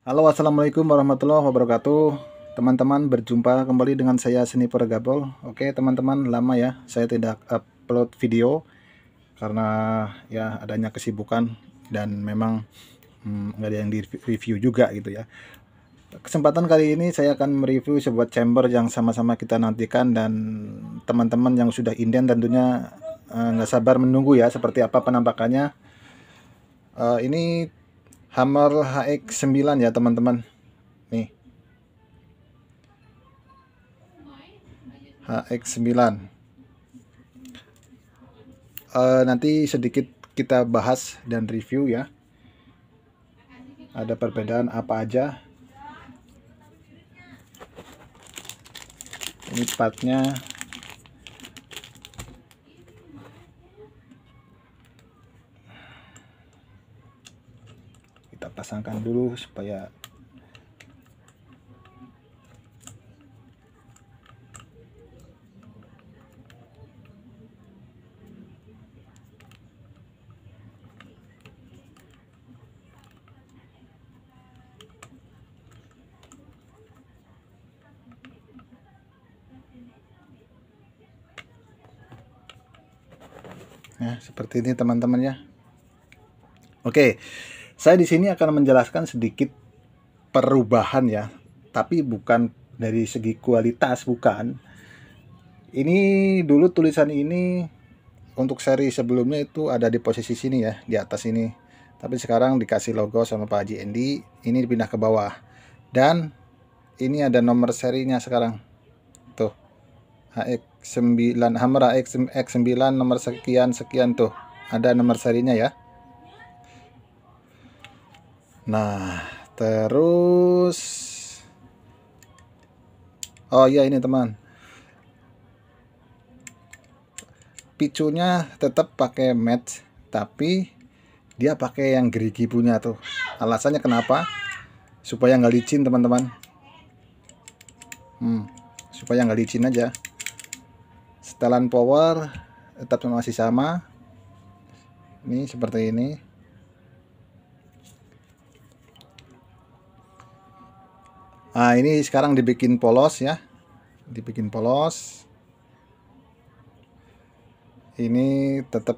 Halo assalamualaikum warahmatullahi wabarakatuh Teman-teman berjumpa kembali dengan saya Seni Gabol Oke teman-teman lama ya saya tidak upload video Karena ya adanya kesibukan dan memang hmm, ada yang di review juga gitu ya Kesempatan kali ini saya akan mereview sebuah chamber yang sama-sama kita nantikan Dan teman-teman yang sudah inden tentunya eh, nggak uh, sabar menunggu ya seperti apa penampakannya Uh, ini Hammer HX9 ya teman-teman nih HX9 uh, eh, nanti sedikit kita bahas dan review ya ada perbedaan apa aja ini partnya kita pasangkan dulu supaya Nah, seperti ini teman-teman ya. Oke. Okay. Saya di sini akan menjelaskan sedikit perubahan ya, tapi bukan dari segi kualitas bukan. Ini dulu tulisan ini untuk seri sebelumnya itu ada di posisi sini ya, di atas ini. Tapi sekarang dikasih logo sama Pak Haji Endi, ini dipindah ke bawah. Dan ini ada nomor serinya sekarang. Tuh. HX9 Hammer HX9 nomor sekian sekian tuh. Ada nomor serinya ya. Nah, terus Oh iya ini teman. Picunya tetap pakai match tapi dia pakai yang gerigi punya tuh. Alasannya kenapa? Supaya nggak licin, teman-teman. Hmm, supaya nggak licin aja. Setelan power tetap masih sama. Ini seperti ini. Nah, ini sekarang dibikin polos ya. Dibikin polos. Ini tetap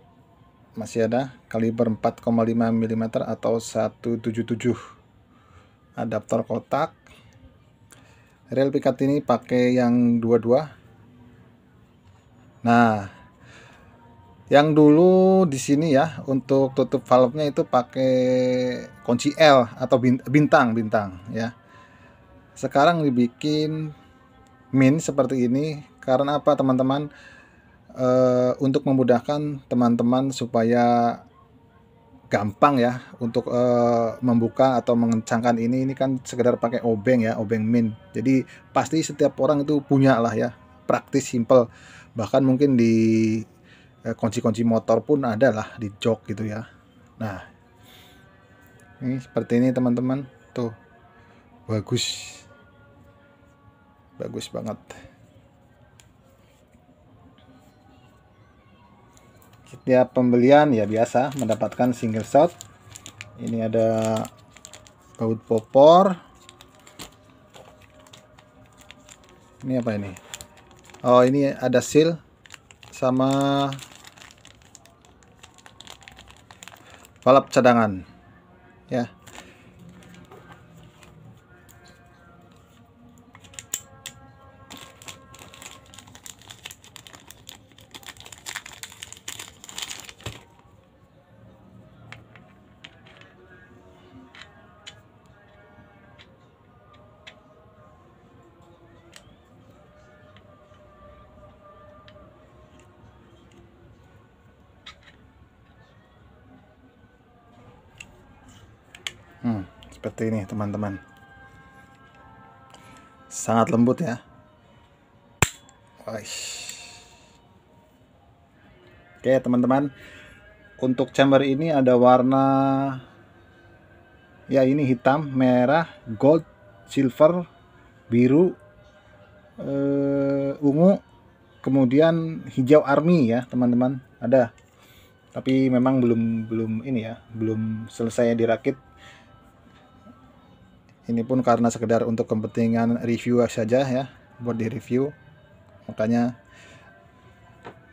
masih ada kaliber 4,5 mm atau 177. Adaptor kotak. Real pikat ini pakai yang 22. Nah, yang dulu di sini ya untuk tutup valve-nya itu pakai kunci L atau bintang bintang ya sekarang dibikin min seperti ini karena apa teman-teman e, untuk memudahkan teman-teman supaya gampang ya untuk e, membuka atau mengencangkan ini ini kan sekedar pakai obeng ya obeng min jadi pasti setiap orang itu punya lah ya praktis simple bahkan mungkin di eh, kunci-kunci e, motor pun ada lah di jok gitu ya nah ini seperti ini teman-teman tuh bagus bagus banget setiap pembelian ya biasa mendapatkan single shot ini ada baut popor ini apa ini oh ini ada seal sama balap cadangan ya seperti ini teman-teman sangat lembut ya oke teman-teman untuk chamber ini ada warna ya ini hitam merah gold silver biru uh, ungu kemudian hijau army ya teman-teman ada tapi memang belum belum ini ya belum selesai dirakit ini pun karena sekedar untuk kepentingan review saja ya buat di review makanya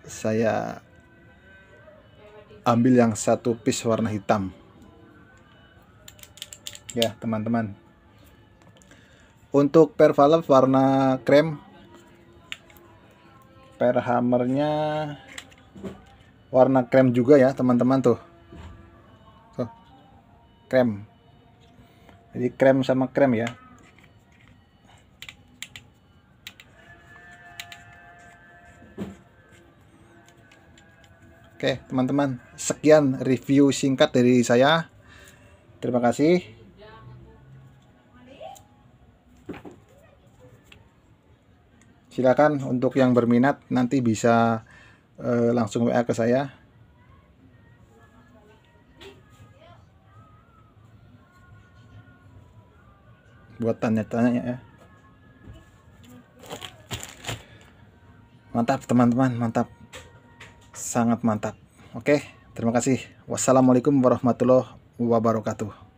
saya ambil yang satu piece warna hitam ya teman-teman untuk per valve warna krem per hammernya warna krem juga ya teman-teman tuh tuh krem jadi krem sama krem ya Oke teman-teman sekian review singkat dari saya terima kasih silakan untuk yang berminat nanti bisa eh, langsung WA ke saya buat tanya-tanya ya mantap teman-teman mantap sangat mantap oke terima kasih wassalamualaikum warahmatullahi wabarakatuh